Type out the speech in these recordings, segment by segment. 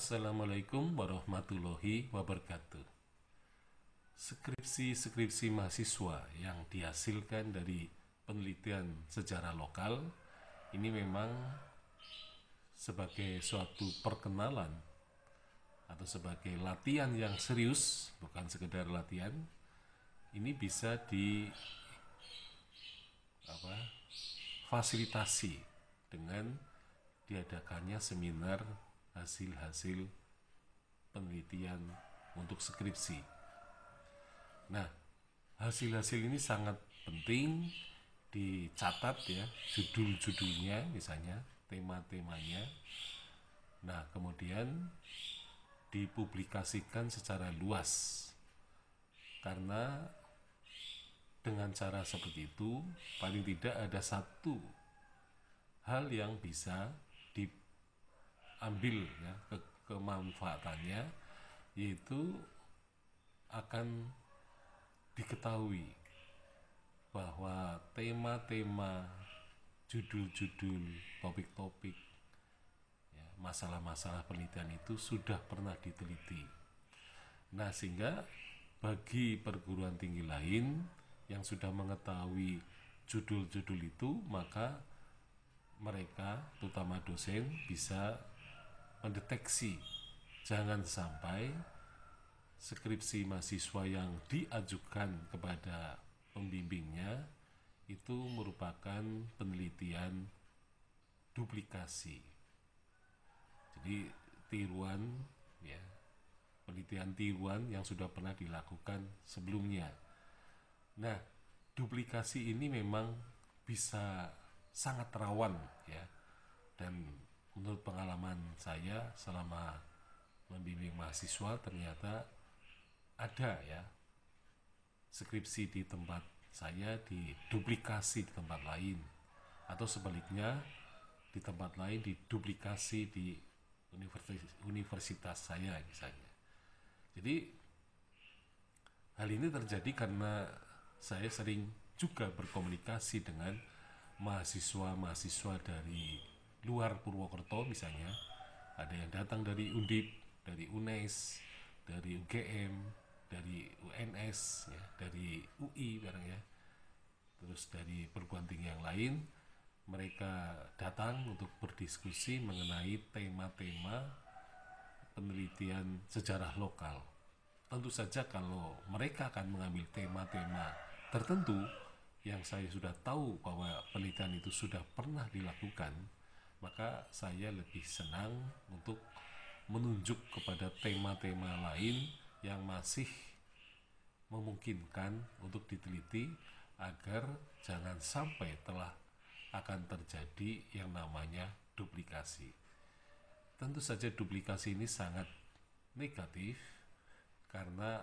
Assalamualaikum warahmatullahi wabarakatuh. Skripsi-skripsi mahasiswa yang dihasilkan dari penelitian sejarah lokal ini memang sebagai suatu perkenalan atau sebagai latihan yang serius, bukan sekedar latihan. Ini bisa di apa? fasilitasi dengan diadakannya seminar hasil-hasil penelitian untuk skripsi. Nah, hasil-hasil ini sangat penting dicatat ya, judul-judulnya misalnya, tema-temanya. Nah, kemudian dipublikasikan secara luas. Karena dengan cara seperti itu, paling tidak ada satu hal yang bisa ambil ya ke kemanfaatannya itu akan diketahui bahwa tema-tema judul-judul topik-topik ya, masalah-masalah penelitian itu sudah pernah diteliti nah sehingga bagi perguruan tinggi lain yang sudah mengetahui judul-judul itu maka mereka terutama dosen bisa mendeteksi jangan sampai skripsi mahasiswa yang diajukan kepada pembimbingnya itu merupakan penelitian duplikasi. Jadi tiruan ya, penelitian tiruan yang sudah pernah dilakukan sebelumnya. Nah, duplikasi ini memang bisa sangat rawan ya dan menurut pengalaman saya selama membimbing mahasiswa ternyata ada ya skripsi di tempat saya diduplikasi di tempat lain atau sebaliknya di tempat lain diduplikasi di universitas, universitas saya misalnya. Jadi hal ini terjadi karena saya sering juga berkomunikasi dengan mahasiswa-mahasiswa dari luar Purwokerto misalnya ada yang datang dari Undip, dari UNES, dari UGM, dari UNS, ya, dari UI barang ya, terus dari perguruan tinggi yang lain mereka datang untuk berdiskusi mengenai tema-tema penelitian sejarah lokal. Tentu saja kalau mereka akan mengambil tema-tema tertentu yang saya sudah tahu bahwa penelitian itu sudah pernah dilakukan, maka saya lebih senang untuk menunjuk kepada tema-tema lain yang masih memungkinkan untuk diteliti agar jangan sampai telah akan terjadi yang namanya duplikasi. Tentu saja duplikasi ini sangat negatif karena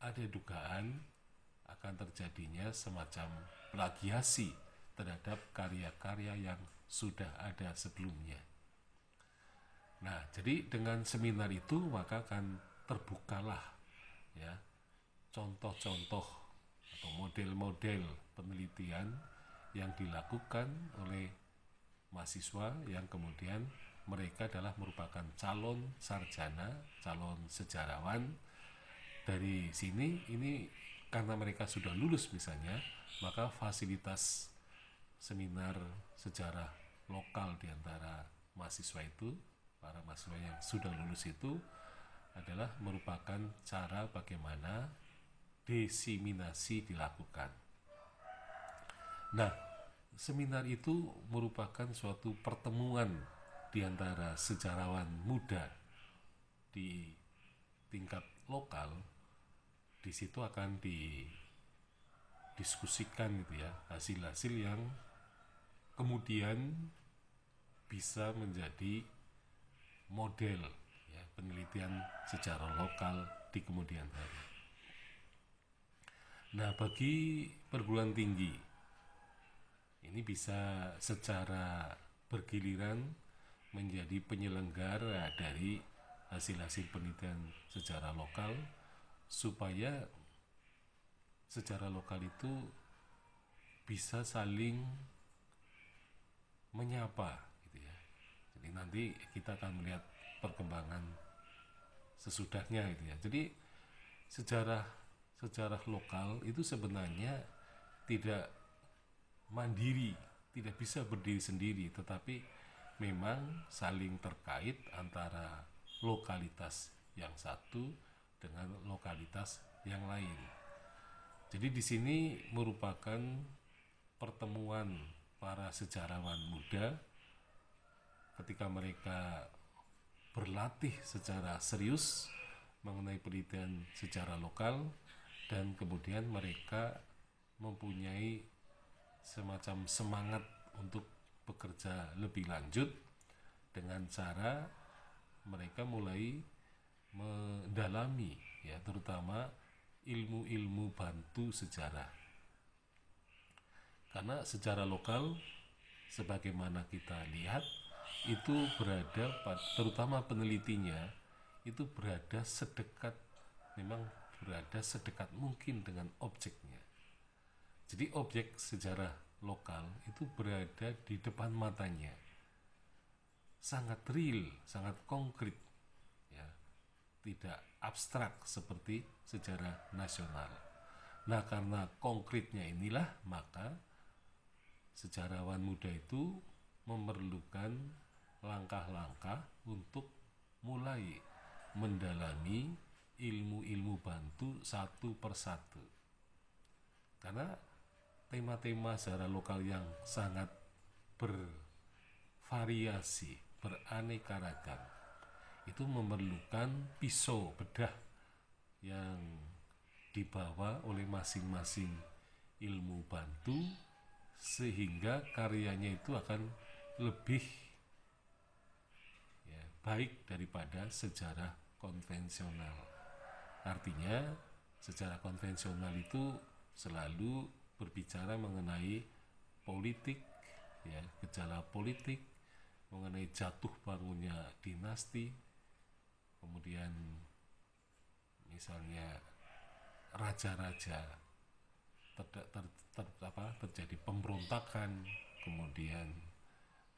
ada dugaan akan terjadinya semacam plagiasi terhadap karya-karya yang sudah ada sebelumnya. Nah, jadi dengan seminar itu maka akan terbukalah ya contoh-contoh atau model-model penelitian yang dilakukan oleh mahasiswa yang kemudian mereka adalah merupakan calon sarjana, calon sejarawan. Dari sini ini karena mereka sudah lulus misalnya, maka fasilitas seminar sejarah lokal di antara mahasiswa itu, para mahasiswa yang sudah lulus itu adalah merupakan cara bagaimana desiminasi dilakukan. Nah, seminar itu merupakan suatu pertemuan di antara sejarawan muda di tingkat lokal. Di situ akan didiskusikan gitu ya hasil-hasil yang kemudian bisa menjadi model ya, penelitian secara lokal di kemudian hari. Nah, bagi perguruan tinggi ini bisa secara bergiliran menjadi penyelenggara dari hasil-hasil penelitian secara lokal supaya secara lokal itu bisa saling menyapa gitu ya. Jadi nanti kita akan melihat perkembangan sesudahnya gitu ya. Jadi sejarah sejarah lokal itu sebenarnya tidak mandiri, tidak bisa berdiri sendiri, tetapi memang saling terkait antara lokalitas yang satu dengan lokalitas yang lain. Jadi di sini merupakan pertemuan para sejarawan muda ketika mereka berlatih secara serius mengenai penelitian sejarah lokal dan kemudian mereka mempunyai semacam semangat untuk bekerja lebih lanjut dengan cara mereka mulai mendalami ya terutama ilmu-ilmu bantu sejarah karena secara lokal sebagaimana kita lihat itu berada terutama penelitinya itu berada sedekat memang berada sedekat mungkin dengan objeknya. Jadi objek sejarah lokal itu berada di depan matanya. Sangat real, sangat konkret. Ya. Tidak abstrak seperti sejarah nasional. Nah, karena konkretnya inilah maka sejarawan muda itu memerlukan langkah-langkah untuk mulai mendalami ilmu-ilmu bantu satu persatu. Karena tema-tema sejarah lokal yang sangat bervariasi, beraneka ragam, itu memerlukan pisau bedah yang dibawa oleh masing-masing ilmu bantu sehingga karyanya itu akan lebih ya, baik daripada sejarah konvensional. Artinya, sejarah konvensional itu selalu berbicara mengenai politik, ya, gejala politik, mengenai jatuh bangunnya dinasti, kemudian misalnya raja-raja ter, ter, ter, apa, terjadi pemberontakan, kemudian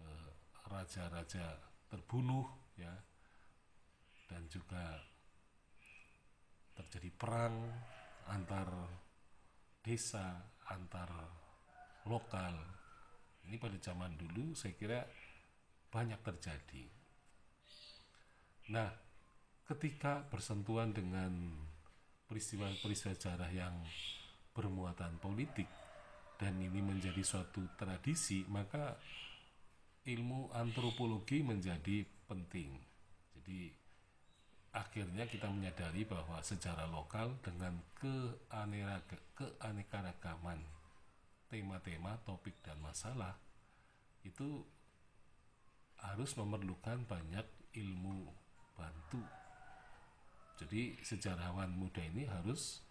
eh, raja-raja eh, terbunuh, ya, dan juga terjadi perang antar desa, antar lokal. Ini pada zaman dulu saya kira banyak terjadi. Nah, ketika bersentuhan dengan peristiwa-peristiwa sejarah yang bermuatan politik dan ini menjadi suatu tradisi maka ilmu antropologi menjadi penting jadi akhirnya kita menyadari bahwa sejarah lokal dengan keaneka keanekaragaman tema-tema topik dan masalah itu harus memerlukan banyak ilmu bantu jadi sejarawan muda ini harus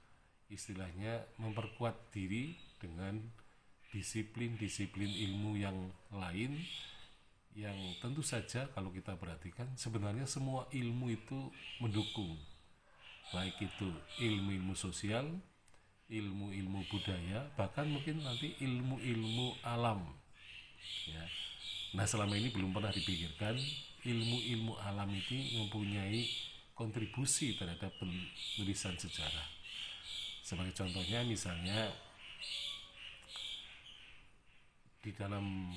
istilahnya memperkuat diri dengan disiplin-disiplin ilmu yang lain yang tentu saja kalau kita perhatikan sebenarnya semua ilmu itu mendukung baik itu ilmu-ilmu sosial, ilmu-ilmu budaya, bahkan mungkin nanti ilmu-ilmu alam. Ya. Nah, selama ini belum pernah dipikirkan ilmu-ilmu alam itu mempunyai kontribusi terhadap penulisan sejarah. Sebagai contohnya misalnya di dalam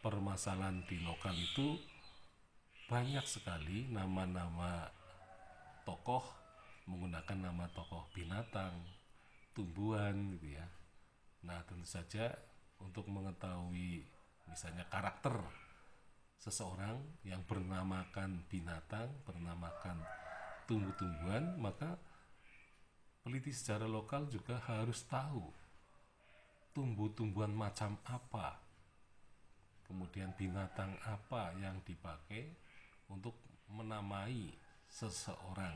permasalahan di lokal itu banyak sekali nama-nama tokoh menggunakan nama tokoh binatang, tumbuhan gitu ya. Nah, tentu saja untuk mengetahui misalnya karakter seseorang yang bernamakan binatang, bernamakan tumbuh-tumbuhan, maka Peneliti secara lokal juga harus tahu tumbuh-tumbuhan macam apa, kemudian binatang apa yang dipakai untuk menamai seseorang.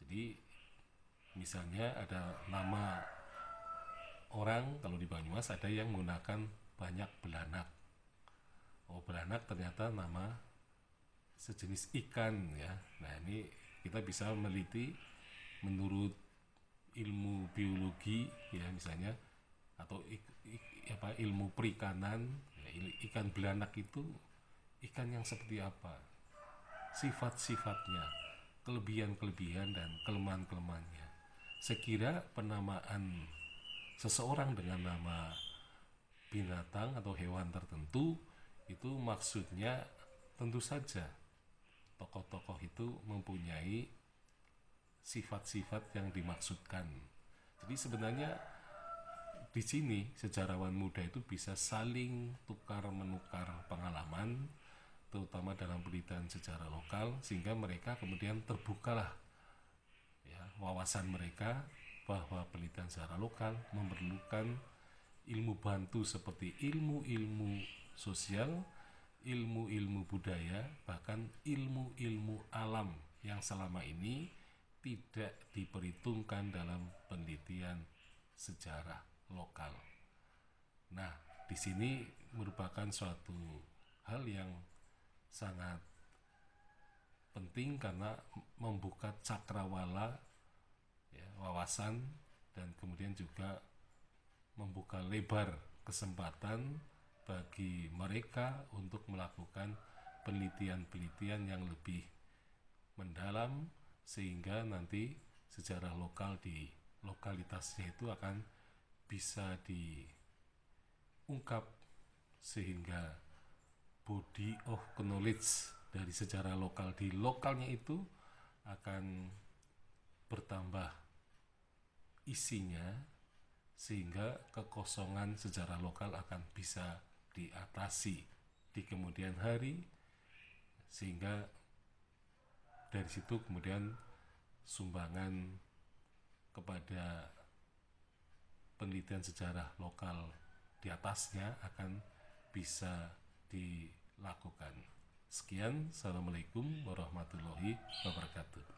Jadi misalnya ada nama orang kalau di Banyumas ada yang menggunakan banyak belanak. Oh, belanak ternyata nama sejenis ikan ya. Nah, ini kita bisa meliti menurut ilmu biologi ya misalnya atau ik, ik, apa ilmu perikanan ya, ikan belanak itu ikan yang seperti apa sifat-sifatnya kelebihan-kelebihan dan kelemahan-kelemahannya sekira penamaan seseorang dengan nama binatang atau hewan tertentu itu maksudnya tentu saja tokoh-tokoh itu mempunyai sifat-sifat yang dimaksudkan. Jadi sebenarnya di sini sejarawan muda itu bisa saling tukar menukar pengalaman terutama dalam penelitian sejarah lokal sehingga mereka kemudian terbukalah ya wawasan mereka bahwa penelitian sejarah lokal memerlukan ilmu bantu seperti ilmu-ilmu sosial, ilmu-ilmu budaya, bahkan ilmu-ilmu alam yang selama ini tidak diperhitungkan dalam penelitian sejarah lokal. Nah, di sini merupakan suatu hal yang sangat penting karena membuka cakrawala ya, wawasan dan kemudian juga membuka lebar kesempatan bagi mereka untuk melakukan penelitian-penelitian yang lebih mendalam sehingga nanti sejarah lokal di lokalitasnya itu akan bisa diungkap sehingga body of knowledge dari sejarah lokal di lokalnya itu akan bertambah isinya sehingga kekosongan sejarah lokal akan bisa diatasi di kemudian hari sehingga dari situ kemudian sumbangan kepada penelitian sejarah lokal di atasnya akan bisa dilakukan. Sekian, Assalamualaikum warahmatullahi wabarakatuh.